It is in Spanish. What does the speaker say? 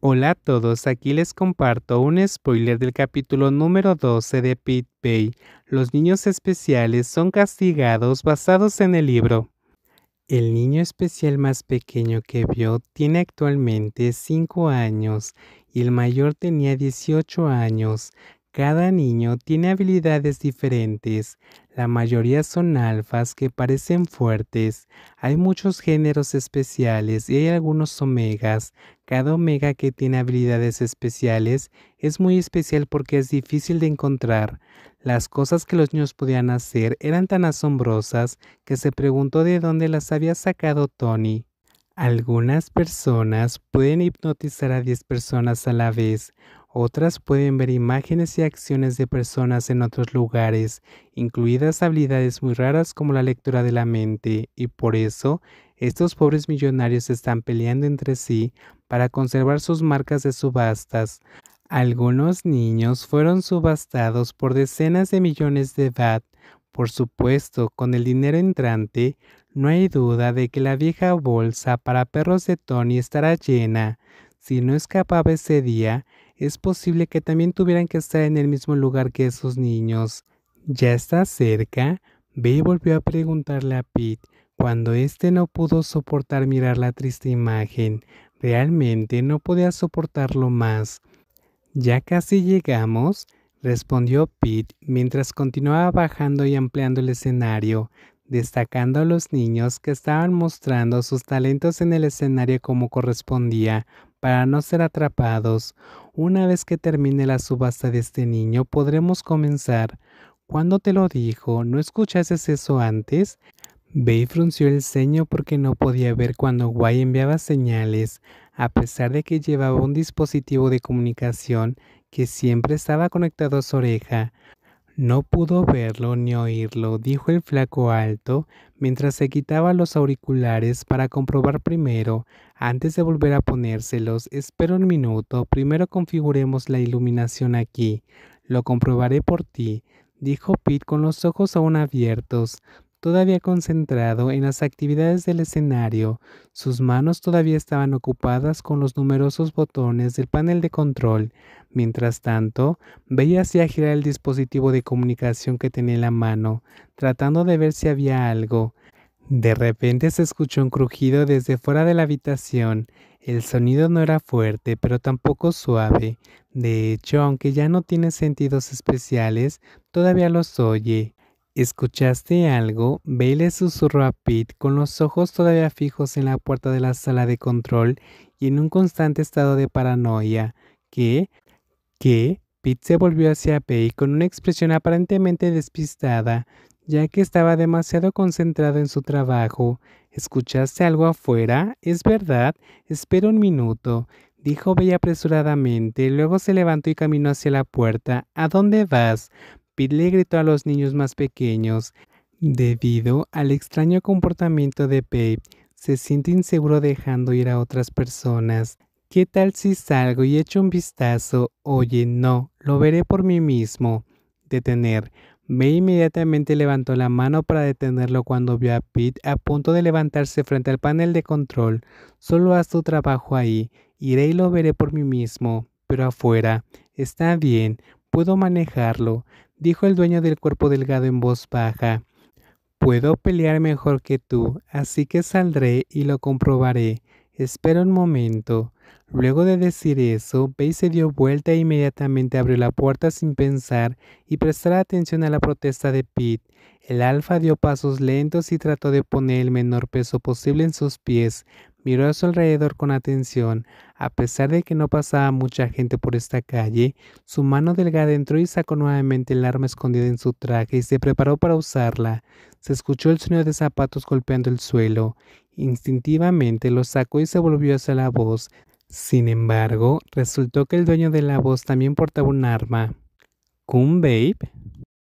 Hola a todos, aquí les comparto un spoiler del capítulo número 12 de Pit Bay. Los niños especiales son castigados basados en el libro. El niño especial más pequeño que vio tiene actualmente 5 años y el mayor tenía 18 años. Cada niño tiene habilidades diferentes, la mayoría son alfas que parecen fuertes, hay muchos géneros especiales y hay algunos omegas. Cada omega que tiene habilidades especiales es muy especial porque es difícil de encontrar. Las cosas que los niños podían hacer eran tan asombrosas que se preguntó de dónde las había sacado Tony. Algunas personas pueden hipnotizar a 10 personas a la vez. Otras pueden ver imágenes y acciones de personas en otros lugares, incluidas habilidades muy raras como la lectura de la mente, y por eso estos pobres millonarios están peleando entre sí para conservar sus marcas de subastas. Algunos niños fueron subastados por decenas de millones de edad. Por supuesto, con el dinero entrante, no hay duda de que la vieja bolsa para perros de Tony estará llena. Si no escapaba ese día, es posible que también tuvieran que estar en el mismo lugar que esos niños. ¿Ya está cerca? Bey volvió a preguntarle a Pete cuando éste no pudo soportar mirar la triste imagen. Realmente no podía soportarlo más. Ya casi llegamos, respondió Pete mientras continuaba bajando y ampliando el escenario, destacando a los niños que estaban mostrando sus talentos en el escenario como correspondía, para no ser atrapados. Una vez que termine la subasta de este niño podremos comenzar. ¿Cuándo te lo dijo, ¿no escuchases eso antes? Bay frunció el ceño porque no podía ver cuando Guay enviaba señales, a pesar de que llevaba un dispositivo de comunicación que siempre estaba conectado a su oreja. No pudo verlo ni oírlo, dijo el flaco alto, mientras se quitaba los auriculares para comprobar primero, antes de volver a ponérselos, espera un minuto, primero configuremos la iluminación aquí, lo comprobaré por ti, dijo Pete con los ojos aún abiertos, todavía concentrado en las actividades del escenario, sus manos todavía estaban ocupadas con los numerosos botones del panel de control, Mientras tanto, veía hacia girar el dispositivo de comunicación que tenía en la mano, tratando de ver si había algo. De repente se escuchó un crujido desde fuera de la habitación. El sonido no era fuerte, pero tampoco suave. De hecho, aunque ya no tiene sentidos especiales, todavía los oye. ¿Escuchaste algo? Bailey susurró a Pete con los ojos todavía fijos en la puerta de la sala de control y en un constante estado de paranoia que, que Pete se volvió hacia Pei con una expresión aparentemente despistada, ya que estaba demasiado concentrado en su trabajo. ¿Escuchaste algo afuera? Es verdad. Espera un minuto, dijo Bella apresuradamente. Luego se levantó y caminó hacia la puerta. ¿A dónde vas? Pete le gritó a los niños más pequeños. Debido al extraño comportamiento de Pei, se siente inseguro dejando ir a otras personas. ¿Qué tal si salgo y echo un vistazo? Oye, no, lo veré por mí mismo. Detener. May inmediatamente levantó la mano para detenerlo cuando vio a Pete a punto de levantarse frente al panel de control. Solo haz tu trabajo ahí. Iré y lo veré por mí mismo. Pero afuera. Está bien. Puedo manejarlo, dijo el dueño del cuerpo delgado en voz baja. Puedo pelear mejor que tú, así que saldré y lo comprobaré. Espera un momento. Luego de decir eso, Bey se dio vuelta e inmediatamente abrió la puerta sin pensar y prestar atención a la protesta de Pitt. El alfa dio pasos lentos y trató de poner el menor peso posible en sus pies. Miró a su alrededor con atención. A pesar de que no pasaba mucha gente por esta calle, su mano delgada entró y sacó nuevamente el arma escondida en su traje y se preparó para usarla. Se escuchó el sonido de zapatos golpeando el suelo. Instintivamente lo sacó y se volvió hacia la voz. Sin embargo, resultó que el dueño de la voz también portaba un arma. Coon Babe